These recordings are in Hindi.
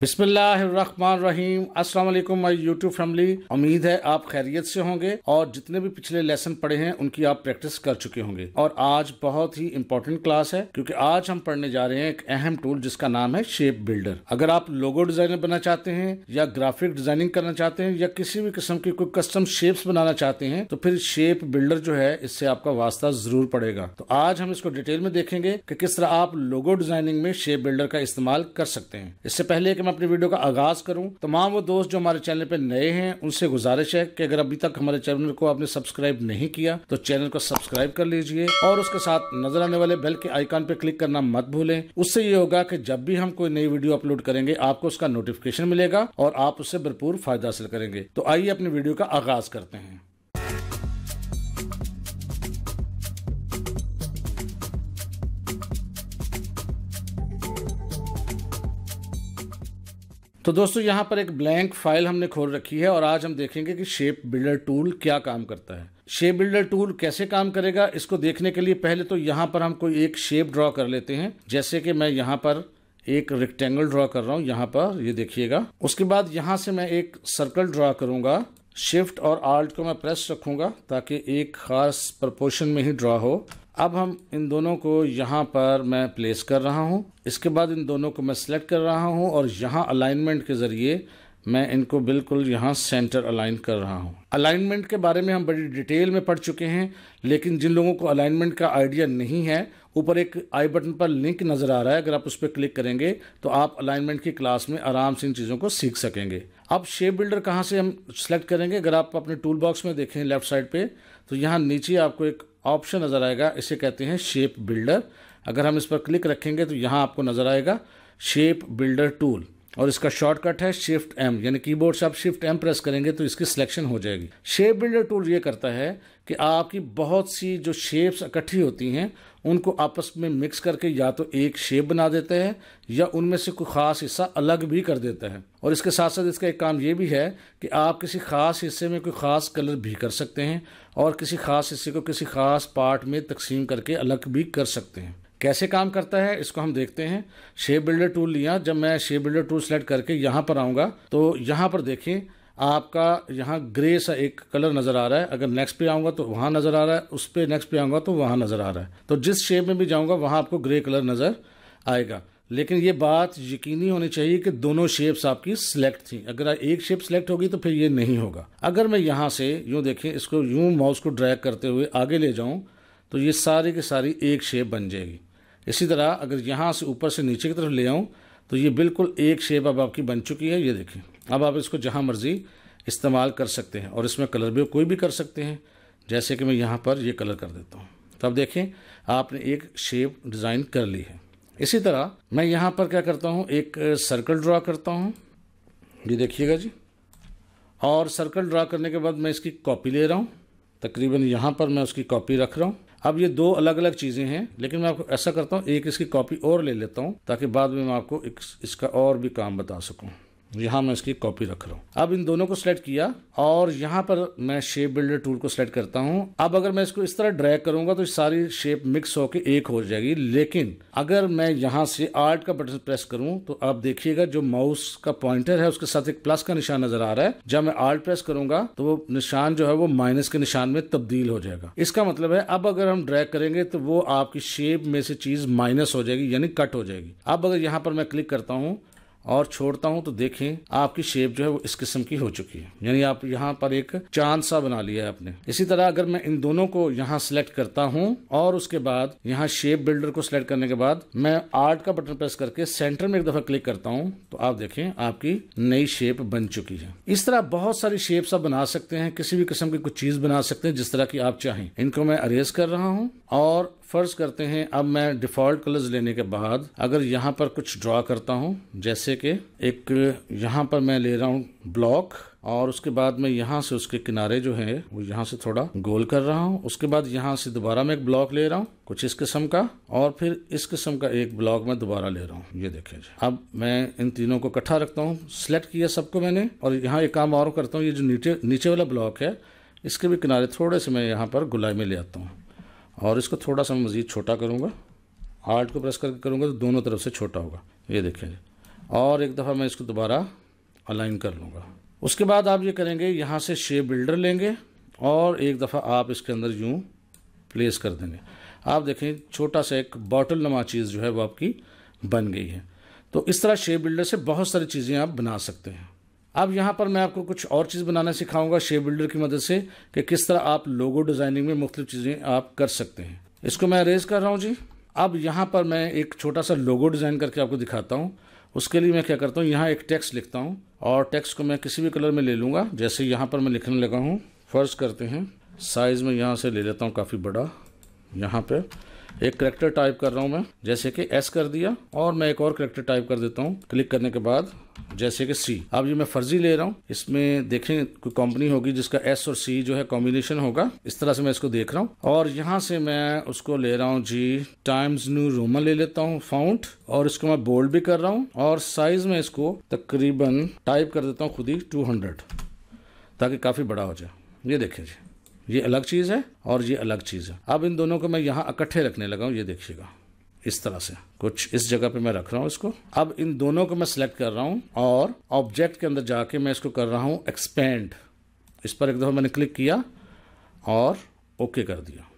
बिस्मिल्लाहिर्रहमानिर्रहीम अस्सलाम वालेकुम माय यूट्यूब फैमिली उम्मीद है आप खैरियत से होंगे और जितने भी पिछले लेसन पढ़े हैं उनकी आप प्रैक्टिस कर चुके होंगे और आज बहुत ही इम्पोर्टेंट क्लास है क्योंकि आज हम पढ़ने जा रहे हैं एक अहम टूल जिसका नाम है शेप बिल्डर अगर आप लोगो डिजाइनर बनना चाहते हैं या ग्राफिक डिजाइनिंग करना चाहते हैं या किसी भी किस्म की कोई कस्टम शेप्स बनाना चाहते हैं तो फिर शेप बिल्डर जो है इससे आपका वास्ता जरूर पड़ेगा तो आज हम इसको डिटेल में देखेंगे कि किस तरह आप लोगो डिजाइनिंग में शेप बिल्डर का इस्तेमाल कर सकते हैं इससे पहले मैं अपनी वीडियो का आगाज करूँ तमाम वो दोस्त जो हमारे चैनल पर नए हैं उनसे गुजारिश है कि अगर अभी तक हमारे चैनल को आपने सब्सक्राइब नहीं किया तो चैनल को सब्सक्राइब कर लीजिए और उसके साथ नजर आने वाले बेल के आइकॉन पे क्लिक करना मत भूलें उससे ये होगा कि जब भी हम कोई नई वीडियो अपलोड करेंगे आपको उसका नोटिफिकेशन मिलेगा और आप उससे भरपूर फायदा हासिल करेंगे तो आइए अपनी वीडियो का आगाज करते हैं तो दोस्तों यहाँ पर एक ब्लैंक फाइल हमने खोल रखी है और आज हम देखेंगे कि शेप बिल्डर टूल क्या काम करता है शेप बिल्डर टूल कैसे काम करेगा इसको देखने के लिए पहले तो यहाँ पर हम कोई एक शेप ड्रॉ कर लेते हैं जैसे कि मैं यहाँ पर एक रेक्टेंगल ड्रॉ कर रहा हूँ यहाँ पर ये यह देखिएगा उसके बाद यहाँ से मैं एक सर्कल ड्रॉ करूंगा शिफ्ट और आर्ट को मैं प्रेस रखूंगा ताकि एक खास प्रपोर्शन में ही ड्रॉ हो अब हम इन दोनों को यहाँ पर मैं प्लेस कर रहा हूँ इसके बाद इन दोनों को मैं सिलेक्ट कर रहा हूँ और यहाँ अलाइनमेंट के ज़रिए मैं इनको बिल्कुल यहाँ सेंटर अलाइन कर रहा हूँ अलाइनमेंट के बारे में हम बड़ी डिटेल में पढ़ चुके हैं लेकिन जिन लोगों को अलाइनमेंट का आइडिया नहीं है ऊपर एक आई बटन पर लिंक नज़र आ रहा है अगर आप उस पर क्लिक करेंगे तो आप अलाइनमेंट की क्लास में आराम से इन चीज़ों को सीख सकेंगे अब शेप बिल्डर कहाँ से हम सेलेक्ट करेंगे अगर आप अपने टूल बॉक्स में देखें लेफ्ट साइड पर तो यहाँ नीचे आपको एक ऑप्शन नज़र आएगा इसे कहते हैं शेप बिल्डर अगर हम इस पर क्लिक रखेंगे तो यहाँ आपको नज़र आएगा शेप बिल्डर टूल और इसका शॉर्टकट है शिफ्ट एम यानी कीबोर्ड से आप शिफ्ट एम प्रेस करेंगे तो इसकी सिलेक्शन हो जाएगी शेप बिल्डर टूल ये करता है कि आपकी बहुत सी जो शेप्स इकट्ठी होती हैं उनको आपस में मिक्स करके या तो एक शेप बना देते हैं या उनमें से कोई ख़ास हिस्सा अलग भी कर देते हैं और इसके साथ साथ इसका एक काम ये भी है कि आप किसी ख़ास हिस्से में कोई ख़ास कलर भी कर सकते हैं और किसी ख़ास हिस्से को किसी ख़ास पार्ट में तकसीम करके अलग भी कर सकते हैं कैसे काम करता है इसको हम देखते हैं शेप बिल्डर टूल लिया जब मैं शेप बिल्डर टूल सेलेक्ट करके यहाँ पर आऊँगा तो यहाँ पर देखें आपका यहाँ ग्रे सा एक कलर नज़र आ रहा है अगर नेक्स्ट पे आऊँगा तो वहाँ नज़र आ रहा है उस पर नेक्स्ट पे आऊँगा तो वहाँ नज़र आ रहा है तो जिस शेप में भी जाऊँगा वहाँ आपको ग्रे कलर नज़र आएगा लेकिन ये बात यकीनी होनी चाहिए कि दोनों शेप्स आपकी सिलेक्ट थी अगर एक शेप सिलेक्ट होगी तो फिर ये नहीं होगा अगर मैं यहाँ से यूँ देखें इसको यूँ माउस को ड्रैग करते हुए आगे ले जाऊँ तो ये सारी की सारी एक शेप बन जाएगी इसी तरह अगर यहाँ से ऊपर से नीचे की तरफ ले आऊँ तो ये बिल्कुल एक शेप अब आपकी बन चुकी है ये देखें अब आप इसको जहाँ मर्ज़ी इस्तेमाल कर सकते हैं और इसमें कलर भी कोई भी कर सकते हैं जैसे कि मैं यहाँ पर ये कलर कर देता हूँ तब तो देखें आपने एक शेप डिज़ाइन कर ली है इसी तरह मैं यहाँ पर क्या करता हूँ एक सर्कल ड्रा करता हूँ ये देखिएगा जी और सर्कल ड्रा करने के बाद मैं इसकी कॉपी ले रहा हूँ तकरीबन यहाँ पर मैं उसकी कॉपी रख रहा हूँ अब ये दो अलग अलग चीज़ें हैं लेकिन मैं आपको ऐसा करता हूँ एक इसकी कॉपी और ले लेता हूँ ताकि बाद में मैं आपको इसका और भी काम बता सकूँ यहाँ मैं इसकी कॉपी रख रहा हूँ अब इन दोनों को सिलेक्ट किया और यहाँ पर मैं शेप बिल्डर टूल को सिलेक्ट करता हूँ अब अगर मैं इसको इस तरह ड्रैग करूंगा तो सारी शेप मिक्स होकर एक हो जाएगी लेकिन अगर मैं यहाँ से आर्ट का बटन प्रेस करूँ तो आप देखिएगा जो माउस का पॉइंटर है उसके साथ एक प्लस का निशान नजर आ रहा है जब मैं आर्ट प्रेस करूंगा तो वो निशान जो है वो माइनस के निशान में तब्दील हो जाएगा इसका मतलब है अब अगर हम ड्रैग करेंगे तो वो आपकी शेप में से चीज माइनस हो जाएगी यानी कट हो जाएगी अब अगर यहाँ पर मैं क्लिक करता हूँ और छोड़ता हूँ तो देखें आपकी शेप जो है वो इस किस्म की हो चुकी है यानी आप यहाँ पर एक चांद सा बना लिया है आपने इसी तरह अगर मैं इन दोनों को यहाँ सिलेक्ट करता हूँ और उसके बाद यहाँ शेप बिल्डर को सिलेक्ट करने के बाद मैं आर्ट का बटन प्रेस करके सेंटर में एक दफा क्लिक करता हूँ तो आप देखें आपकी नई शेप बन चुकी है इस तरह बहुत सारी शेप्स आप बना सकते हैं किसी भी किस्म की कुछ चीज बना सकते हैं जिस तरह की आप चाहें इनको मैं अरेज कर रहा हूँ और फ़र्ज़ करते हैं अब मैं डिफ़ॉल्ट कलर्स लेने के बाद अगर यहाँ पर कुछ ड्रा करता हूँ जैसे कि एक यहाँ पर मैं ले रहा हूँ ब्लॉक और उसके बाद मैं यहाँ से उसके किनारे जो है वो यहाँ से थोड़ा गोल कर रहा हूँ उसके बाद यहाँ से दोबारा मैं एक ब्लॉक ले रहा हूँ कुछ इस किस्म का और फिर इस किस्म का एक ब्लॉक मैं दोबारा ले रहा हूँ ये देखें जी अब मैं इन तीनों को इकट्ठा रखता हूँ सिलेक्ट किया सबको मैंने और यहाँ एक काम और करता हूँ ये जो नीचे नीचे वाला ब्लॉक है इसके भी किनारे थोड़े से मैं यहाँ पर गुलाई में ले आता हूँ और इसको थोड़ा सा मज़ीद छोटा करूँगा आर्ट को प्रेस करके करूँगा तो दोनों तरफ से छोटा होगा ये देखें और एक दफ़ा मैं इसको दोबारा अलाइन कर लूँगा उसके बाद आप ये करेंगे यहाँ से शेप बिल्डर लेंगे और एक दफ़ा आप इसके अंदर यूँ प्लेस कर देंगे आप देखें छोटा सा एक बॉटल नमा चीज़ जो है वो आपकी बन गई है तो इस तरह शेप बिल्डर से बहुत सारी चीज़ें आप बना सकते हैं अब यहाँ पर मैं आपको कुछ और चीज़ बनाना सिखाऊंगा शेप बिल्डर की मदद से कि किस तरह आप लोगो डिज़ाइनिंग में मुख्तु चीज़ें आप कर सकते हैं इसको मैं अरेज कर रहा हूँ जी अब यहाँ पर मैं एक छोटा सा लोगो डिज़ाइन करके आपको दिखाता हूँ उसके लिए मैं क्या करता हूँ यहाँ एक टेक्स्ट लिखता हूँ और टेक्स्ट को मैं किसी भी कलर में ले लूँगा जैसे यहाँ पर मैं लिखने लगा हूँ फर्ज करते हैं साइज़ में यहाँ से ले लेता हूँ काफ़ी बड़ा यहाँ पर एक करेक्टर टाइप कर रहा हूँ मैं जैसे कि एस कर दिया और मैं एक और करेक्टर टाइप कर देता हूँ क्लिक करने के बाद जैसे कि सी अब ये मैं फर्जी ले रहा हूँ इसमें देखें कोई कंपनी होगी जिसका एस और सी जो है कॉम्बिनेशन होगा इस तरह से मैं इसको देख रहा हूँ और यहाँ से मैं उसको ले रहा हूँ जी टाइम्स न्यू रोमन ले लेता हूँ फाउंट और इसको मैं बोल्ड भी कर रहा हूँ और साइज में इसको तकरीबन टाइप कर देता हूँ खुद ही टू ताकि काफ़ी बड़ा हो जाए ये देखें जी ये अलग चीज़ है और ये अलग चीज़ है अब इन दोनों को मैं यहाँ इकट्ठे रखने लगा हूँ ये देखिएगा इस तरह से कुछ इस जगह पे मैं रख रहा हूँ इसको अब इन दोनों को मैं सिलेक्ट कर रहा हूँ और ऑब्जेक्ट के अंदर जाके मैं इसको कर रहा हूँ एक्सपेंड इस पर एक दफ़ा मैंने क्लिक किया और ओके कर दिया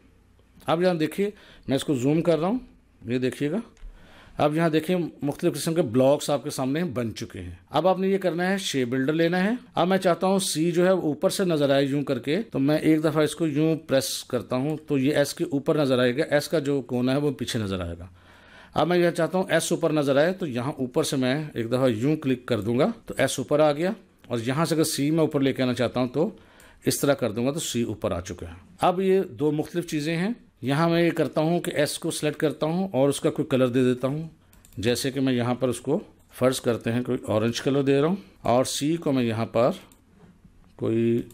अब यहाँ देखिए मैं इसको जूम कर रहा हूँ ये देखिएगा अब यहाँ देखें मुख्तलिफ किस्म के ब्लॉक्स आपके सामने बन चुके हैं अब आपने ये करना है शे बिल्डर लेना है अब मैं चाहता हूँ सी जो है ऊपर से नजर आए यूं करके तो मैं एक दफा इसको यूं प्रेस करता हूँ तो ये एस के ऊपर नजर आएगा एस का जो कोना है वो पीछे नजर आएगा अब मैं यह चाहता हूँ एस ऊपर नजर आए तो यहाँ ऊपर से मैं एक दफा यूं क्लिक कर दूंगा तो एस ऊपर आ गया और यहाँ से अगर सी मैं ऊपर लेके आना चाहता हूँ तो इस तरह कर दूंगा तो सी ऊपर आ चुका है अब ये दो मुख्तलिफ चीज़ें हैं यहाँ मैं ये करता हूँ कि एस को सेलेक्ट करता हूँ और उसका कोई कलर दे देता हूँ जैसे कि मैं यहाँ पर उसको फर्ज करते हैं कोई ऑरेंज कलर दे रहा हूँ और सी को मैं यहाँ पर कोई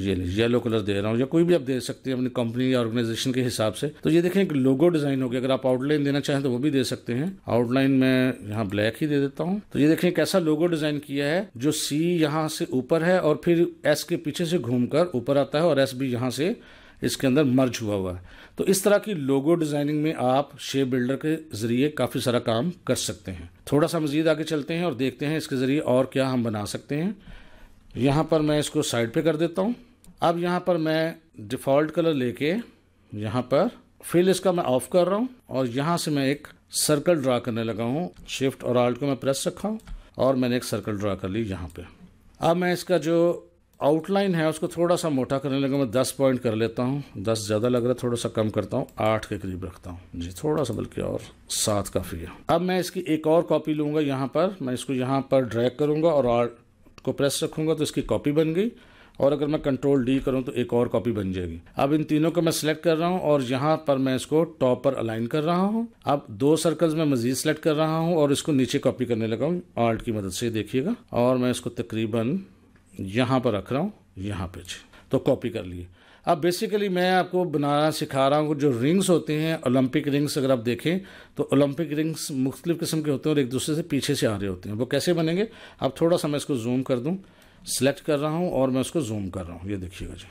ये येलो कलर दे रहा हूँ या कोई भी आप दे सकते हैं अपनी कंपनी या ऑर्गेनाइजेशन के हिसाब से तो ये देखें एक लोगो डिज़ाइन हो गया अगर आप आउटलाइन देना चाहें तो वो भी दे सकते हैं आउटलाइन मैं यहाँ ब्लैक ही दे देता हूँ तो ये देखें कैसा लोगो डिज़ाइन किया है जो सी यहाँ से ऊपर है और फिर एस के पीछे से घूम ऊपर आता है और एस भी यहाँ से इसके अंदर मर्ज हुआ हुआ है तो इस तरह की लोगो डिज़ाइनिंग में आप शेप बिल्डर के ज़रिए काफ़ी सारा काम कर सकते हैं थोड़ा सा मज़ीद आगे चलते हैं और देखते हैं इसके ज़रिए और क्या हम बना सकते हैं यहाँ पर मैं इसको साइड पे कर देता हूँ अब यहाँ पर मैं डिफ़ॉल्ट कलर लेके यहाँ पर फिल इसका मैं ऑफ़ कर रहा हूँ और यहाँ से मैं एक सर्कल ड्रा करने लगा हूँ शिफ्ट और आल्ट को मैं प्रेस रखा हूँ और मैंने एक सर्कल ड्रा कर ली यहाँ पे अब मैं इसका जो आउटलाइन है उसको थोड़ा सा मोटा करने लगा मैं दस पॉइंट कर लेता हूँ दस ज़्यादा लग रहा है थोड़ा सा कम करता हूँ आठ के करीब रखता हूँ जी थोड़ा सा बल्कि और सात काफ़ी है अब मैं इसकी एक और कॉपी लूँगा यहाँ पर मैं इसको यहाँ पर ड्रैग करूँगा और आर्ट को प्रेस रखूँगा तो इसकी कॉपी बन गई और अगर मैं कंट्रोल डी करूँ तो एक और कॉपी बन जाएगी अब इन तीनों को मैं सिलेक्ट कर रहा हूँ और यहाँ पर मैं इसको टॉप पर अलाइन कर रहा हूँ अब दो सर्कल्स में मजीद सेलेक्ट कर रहा हूँ और इसको नीचे कॉपी करने लगा हूँ आर्ट की मदद से देखिएगा और मैं इसको तकरीबन यहाँ पर रख रहा हूँ यहाँ पे तो कॉपी कर लिए अब बेसिकली मैं आपको बनाना सिखा रहा हूँ जो रिंग्स होते हैं ओलंपिक रिंग्स अगर आप देखें तो ओलंपिक रिंग्स मुख्तलिफ किस्म के होते हैं और एक दूसरे से पीछे से आ रहे होते हैं वो कैसे बनेंगे अब थोड़ा सा मैं इसको जूम कर दूँ सेलेक्ट कर रहा हूँ और मैं उसको जूम कर रहा हूँ ये देखिएगा जी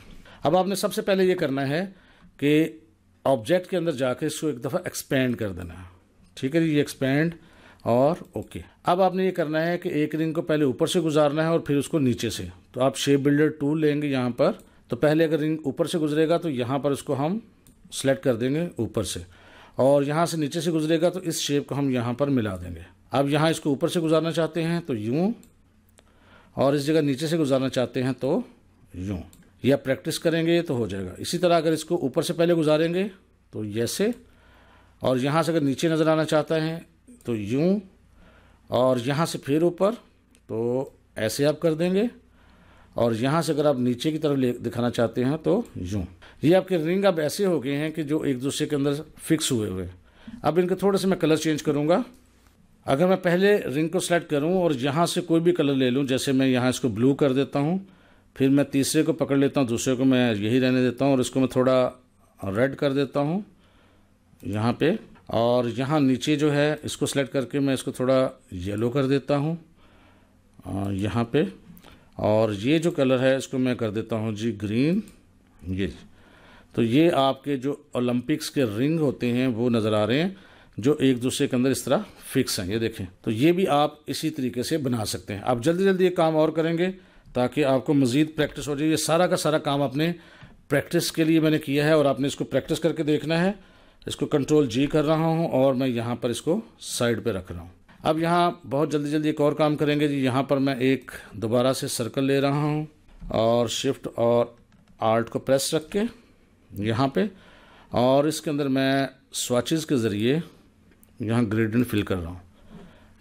अब आपने सबसे पहले ये करना है कि ऑब्जेक्ट के अंदर जाके इसको एक दफ़ा एक्सपेंड कर देना है ठीक है जी ये एक्सपेंड और ओके अब आपने ये करना है कि एक रिंग को पहले ऊपर से गुजारना है और फिर उसको नीचे से तो आप शेप बिल्डर टूल लेंगे यहाँ पर तो पहले अगर रिंग ऊपर से गुजरेगा तो यहाँ पर उसको हम सेलेक्ट कर देंगे ऊपर से और यहाँ से नीचे से गुजरेगा तो इस शेप को हम यहाँ पर मिला देंगे अब यहाँ इसको ऊपर से गुजारना चाहते हैं तो यूँ और इस जगह नीचे से गुजारना चाहते हैं तो यूँ या प्रैक्टिस करेंगे तो हो जाएगा इसी तरह अगर इसको ऊपर से पहले गुजारेंगे तो जैसे और यहाँ से अगर नीचे नज़र आना चाहता है तो यूं और यहाँ से फिर ऊपर तो ऐसे आप कर देंगे और यहाँ से अगर आप नीचे की तरफ ले दिखाना चाहते हैं तो यूँ ये आपके रिंग अब ऐसे हो गए हैं कि जो एक दूसरे के अंदर फिक्स हुए हुए अब इनके थोड़े से मैं कलर चेंज करूँगा अगर मैं पहले रिंग को सेलेक्ट करूँ और यहाँ से कोई भी कलर ले लूँ जैसे मैं यहाँ इसको ब्लू कर देता हूँ फिर मैं तीसरे को पकड़ लेता हूँ दूसरे को मैं यही रहने देता हूँ और इसको मैं थोड़ा रेड कर देता हूँ यहाँ पे और यहाँ नीचे जो है इसको सेलेक्ट करके मैं इसको थोड़ा येलो कर देता हूँ यहाँ पे और ये जो कलर है इसको मैं कर देता हूँ जी ग्रीन ये तो ये आपके जो ओलंपिक्स के रिंग होते हैं वो नज़र आ रहे हैं जो एक दूसरे के अंदर इस तरह फिक्स हैं ये देखें तो ये भी आप इसी तरीके से बना सकते हैं आप जल्दी जल्दी ये काम और करेंगे ताकि आपको मज़ीद प्रैक्टिस हो जाए ये सारा का सारा काम आपने प्रैक्टिस के लिए मैंने किया है और आपने इसको प्रैक्टिस करके देखना है इसको कंट्रोल जी कर रहा हूँ और मैं यहाँ पर इसको साइड पे रख रहा हूँ अब यहाँ बहुत जल्दी जल्दी एक और काम करेंगे जी यहाँ पर मैं एक दोबारा से सर्कल ले रहा हूँ और शिफ्ट और आर्ट को प्रेस रख के यहाँ पे और इसके अंदर मैं स्वाचेज़ के ज़रिए यहाँ ग्रेडन फिल कर रहा हूँ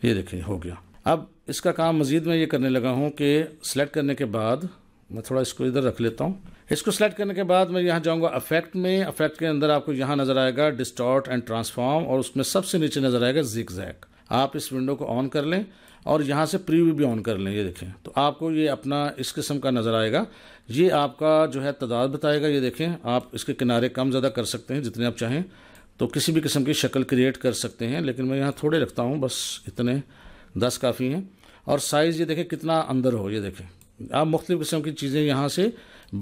ये देखिए हो गया अब इसका काम मज़ीद मैं ये करने लगा हूँ कि सिलेक्ट करने के बाद मैं थोड़ा इसको इधर रख लेता हूँ इसको सेलेक्ट करने के बाद मैं यहाँ जाऊँगा अफेक्ट में अफेक्ट के अंदर आपको यहाँ नज़र आएगा डिस्टॉर्ट एंड ट्रांसफॉर्म और उसमें सबसे नीचे नज़र आएगा जिक जैक आप इस विंडो को ऑन कर लें और यहाँ से प्रीव्यू भी ऑन कर लें ये देखें तो आपको ये अपना इस किस्म का नज़र आएगा ये आपका जो है तादाद बताएगा ये देखें आप इसके किनारे कम ज़्यादा कर सकते हैं जितने आप चाहें तो किसी भी किस्म की शक्ल क्रिएट कर सकते हैं लेकिन मैं यहाँ थोड़े रखता हूँ बस इतने दस काफ़ी हैं और साइज़ ये देखें कितना अंदर हो ये देखें आप मुख्तु किस्म की चीज़ें यहाँ से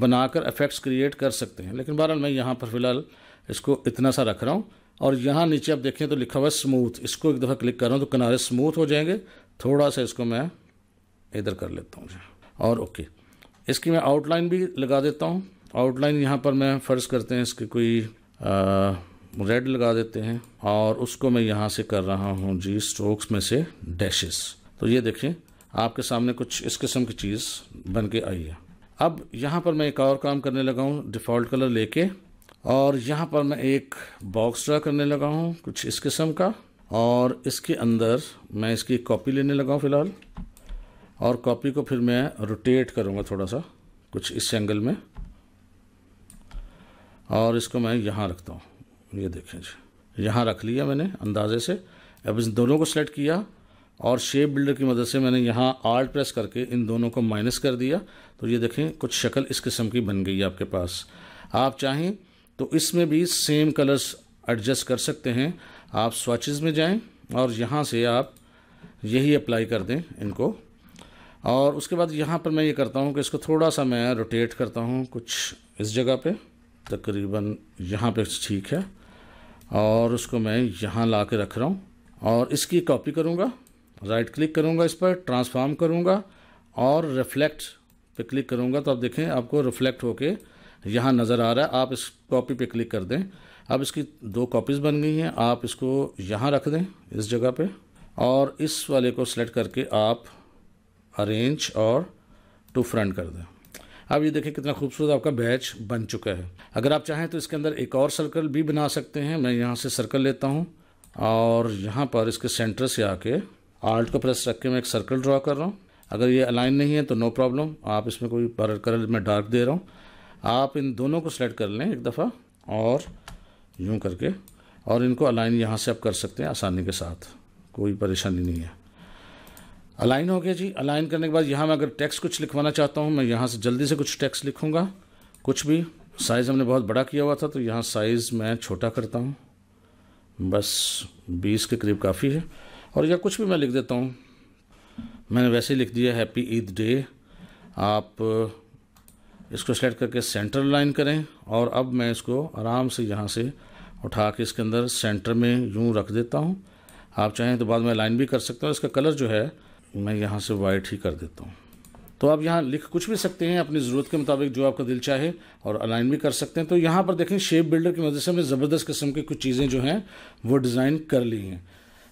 बनाकर इफ़ेक्ट्स क्रिएट कर सकते हैं लेकिन बहरहाल मैं यहाँ पर फ़िलहाल इसको इतना सा रख रहा हूँ और यहाँ नीचे आप देखें तो लिखा हुआ स्मूथ इसको एक दफ़ा क्लिक कर रहा हूँ तो किनारे स्मूथ हो जाएंगे थोड़ा सा इसको मैं इधर कर लेता हूँ और ओके इसकी मैं आउटलाइन भी लगा देता हूँ आउटलाइन यहाँ पर मैं फ़र्ज़ करते हैं इसकी कोई आ, रेड लगा देते हैं और उसको मैं यहाँ से कर रहा हूँ जी स्ट्रोक्स में से डैशेस तो ये देखें आपके सामने कुछ इस किस्म की चीज़ बन के आई है अब यहाँ पर मैं एक और काम करने लगा हूँ डिफ़ॉल्ट कलर लेके और यहाँ पर मैं एक बॉक्स ड्रा करने लगा हूँ कुछ इस किस्म का और इसके अंदर मैं इसकी कॉपी लेने लगा हूँ फ़िलहाल और कॉपी को फिर मैं रोटेट करूँगा थोड़ा सा कुछ इस एंगल में और इसको मैं यहाँ रखता हूँ ये देखें जी यहाँ रख लिया मैंने अंदाजे से अब इन दोनों को सेलेक्ट किया और शेप बिल्डर की मदद से मैंने यहाँ आर्ट प्रेस करके इन दोनों को माइनस कर दिया तो ये देखें कुछ शक्ल इस किस्म की बन गई है आपके पास आप चाहें तो इसमें भी सेम कलर्स एडजस्ट कर सकते हैं आप स्वाचेज़ में जाएं और यहाँ से आप यही अप्लाई कर दें इनको और उसके बाद यहाँ पर मैं ये करता हूँ कि इसको थोड़ा सा मैं रोटेट करता हूँ कुछ इस जगह पर तकरीबन यहाँ पर ठीक है और उसको मैं यहाँ ला के रख रहा हूँ और इसकी कॉपी करूँगा राइट क्लिक करूँगा इस पर ट्रांसफार्म करूँगा और रिफ्लेक्ट पे क्लिक करूँगा तो आप देखें आपको रिफ्लेक्ट होके यहाँ नज़र आ रहा है आप इस कॉपी पे क्लिक कर दें अब इसकी दो कॉपीज़ बन गई हैं आप इसको यहाँ रख दें इस जगह पे और इस वाले को सिलेक्ट करके आप अरेंज और टू फ्रंट कर दें अब ये देखें कितना खूबसूरत आपका बैच बन चुका है अगर आप चाहें तो इसके अंदर एक और सर्कल भी बना सकते हैं मैं यहाँ से सर्कल लेता हूँ और यहाँ पर इसके सेंटर से आके आर्ट को प्रेस रख के मैं एक सर्कल ड्रा कर रहा हूँ अगर ये अलाइन नहीं है तो नो प्रॉब्लम आप इसमें कोई कलर मैं डार्क दे रहा हूँ आप इन दोनों को सिलेक्ट कर लें एक दफ़ा और यूँ करके और इनको अलाइन यहाँ से आप कर सकते हैं आसानी के साथ कोई परेशानी नहीं है अलाइन हो गया जी अलाइन करने के बाद यहाँ मैं अगर टेक्स कुछ लिखवाना चाहता हूँ मैं यहाँ से जल्दी से कुछ टेक्स लिखूँगा कुछ भी साइज़ हमने बहुत बड़ा किया हुआ था तो यहाँ साइज़ मैं छोटा करता हूँ बस बीस के करीब काफ़ी है और या कुछ भी मैं लिख देता हूँ मैंने वैसे ही लिख दिया हैप्पी ईद डे आप इसको सेलेक्ट करके सेंटर लाइन करें और अब मैं इसको आराम से यहाँ से उठा के इसके अंदर सेंटर में यूँ रख देता हूँ आप चाहें तो बाद में लाइन भी कर सकता हूँ इसका कलर जो है मैं यहाँ से वाइट ही कर देता हूँ तो आप यहाँ लिख कुछ भी सकते हैं अपनी ज़रूरत के मुताबिक जो आपका दिल चाहे और अलाइन भी कर सकते हैं तो यहाँ पर देखें शेप बिल्डर की मदद से हमने ज़बरदस्त किस्म की कुछ चीज़ें जो हैं वो डिज़ाइन कर ली हैं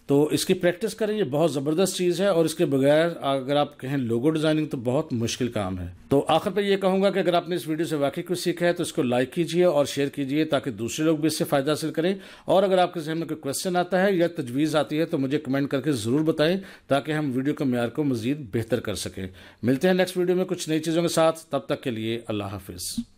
तो इसकी प्रैक्टिस करें ये बहुत ज़बरदस्त चीज़ है और इसके बगैर अगर आप कहें लोगो डिज़ाइनिंग तो बहुत मुश्किल काम है तो आखिर पर यह कहूँगा कि अगर आपने इस वीडियो से वाकई कुछ सीखा है तो इसको लाइक कीजिए और शेयर कीजिए ताकि दूसरे लोग भी इससे फ़ायदा हासिल करें और अगर आपके जहन में कोई क्वेश्चन आता है या तजवीज़ आती है तो मुझे कमेंट करके ज़रूर बताएं ताकि हम वीडियो के मैार को मज़ीद बेहतर कर सकें मिलते हैं नेक्स्ट वीडियो में कुछ नई चीज़ों के साथ तब तक के लिए अल्लाह हाफिज़